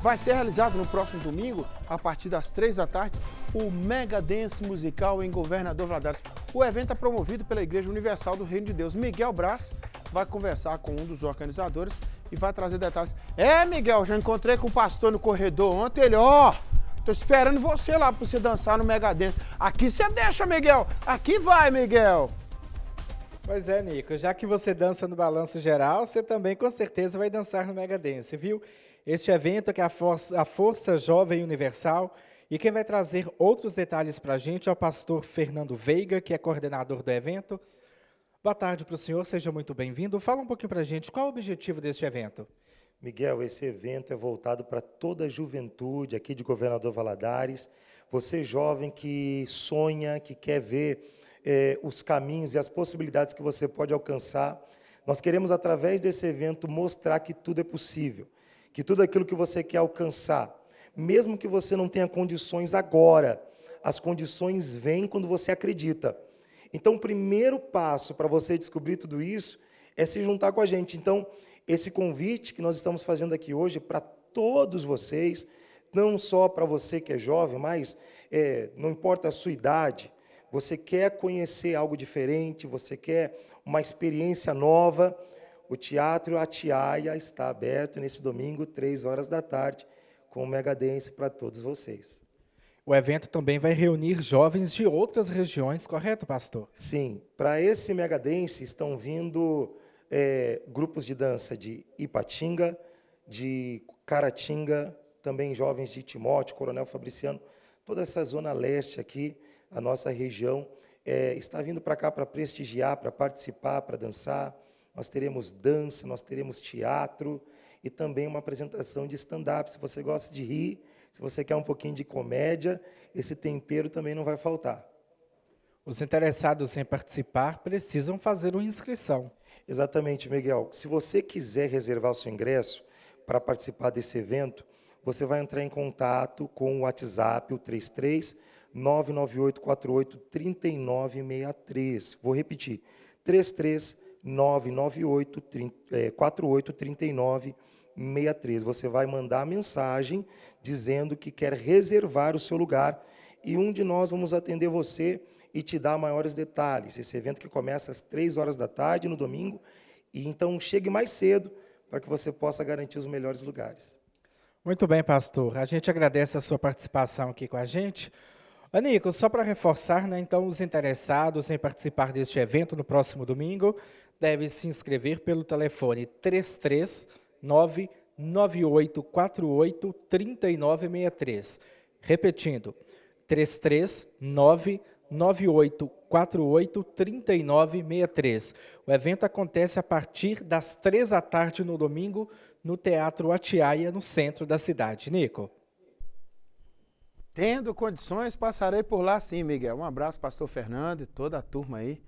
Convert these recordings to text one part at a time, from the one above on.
Vai ser realizado no próximo domingo, a partir das três da tarde, o Mega Dance Musical em Governador Valadares. O evento é promovido pela Igreja Universal do Reino de Deus. Miguel Brás vai conversar com um dos organizadores e vai trazer detalhes. É, Miguel, já encontrei com o pastor no corredor ontem, ele, ó... Tô esperando você lá para você dançar no Mega Dance. Aqui você deixa, Miguel. Aqui vai, Miguel. Pois é, Nico. Já que você dança no Balanço Geral, você também com certeza vai dançar no Mega Dance, viu? Este evento que é a Força, a Força Jovem Universal e quem vai trazer outros detalhes para a gente é o pastor Fernando Veiga, que é coordenador do evento. Boa tarde para o senhor, seja muito bem-vindo. Fala um pouquinho para a gente, qual é o objetivo deste evento? Miguel, esse evento é voltado para toda a juventude aqui de Governador Valadares. Você jovem que sonha, que quer ver eh, os caminhos e as possibilidades que você pode alcançar. Nós queremos, através desse evento, mostrar que tudo é possível que tudo aquilo que você quer alcançar, mesmo que você não tenha condições agora, as condições vêm quando você acredita. Então, o primeiro passo para você descobrir tudo isso é se juntar com a gente. Então, esse convite que nós estamos fazendo aqui hoje é para todos vocês, não só para você que é jovem, mas é, não importa a sua idade, você quer conhecer algo diferente, você quer uma experiência nova, o Teatro Atiaia está aberto nesse domingo, três horas da tarde, com Megadense para todos vocês. O evento também vai reunir jovens de outras regiões, correto, pastor? Sim. Para esse Megadense estão vindo é, grupos de dança de Ipatinga, de Caratinga, também jovens de Timóteo, Coronel Fabriciano, toda essa zona leste aqui, a nossa região, é, está vindo para cá para prestigiar, para participar, para dançar, nós teremos dança, nós teremos teatro e também uma apresentação de stand-up. Se você gosta de rir, se você quer um pouquinho de comédia, esse tempero também não vai faltar. Os interessados em participar precisam fazer uma inscrição. Exatamente, Miguel. Se você quiser reservar o seu ingresso para participar desse evento, você vai entrar em contato com o WhatsApp, o 33 48 3963. Vou repetir: 33 998 4839 63. Você vai mandar a mensagem dizendo que quer reservar o seu lugar e um de nós vamos atender você e te dar maiores detalhes. Esse evento que começa às três horas da tarde no domingo, e então chegue mais cedo para que você possa garantir os melhores lugares. Muito bem, pastor. A gente agradece a sua participação aqui com a gente. Anico, só para reforçar, né, então, os interessados em participar deste evento no próximo domingo, deve se inscrever pelo telefone 339 9848 3963. Repetindo, 339 9848 3963. O evento acontece a partir das três da tarde no domingo no Teatro Atiaia, no centro da cidade. Nico. Tendo condições, passarei por lá sim, Miguel. Um abraço, pastor Fernando e toda a turma aí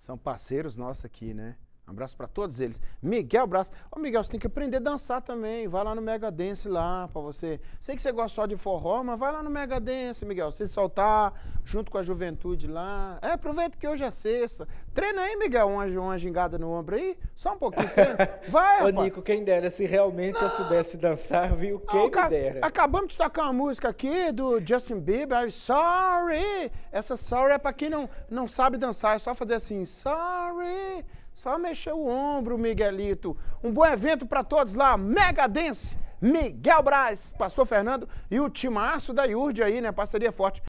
são parceiros nossos aqui, né? Um abraço para todos eles. Miguel abraço. Ô, Miguel, você tem que aprender a dançar também. Vai lá no Mega Dance lá para você. Sei que você gosta só de forró, mas vai lá no Mega Dance, Miguel. Se soltar junto com a juventude lá. É, aproveita que hoje é sexta. Treina aí, Miguel, uma, uma gingada no ombro aí. Só um pouquinho. Treina. Vai, Ô, rapaz. Nico, quem dera. Se realmente Não. eu soubesse dançar, viu? Quem que dera. Acabamos de tocar uma música aqui do Justin Bieber. I'm sorry. Essa sorry é para quem não, não sabe dançar. É só fazer assim, sorry. Só mexer o ombro, Miguelito. Um bom evento para todos lá, Mega Dance, Miguel Braz, Pastor Fernando e o timaço da Yurde aí, né? Parceria forte.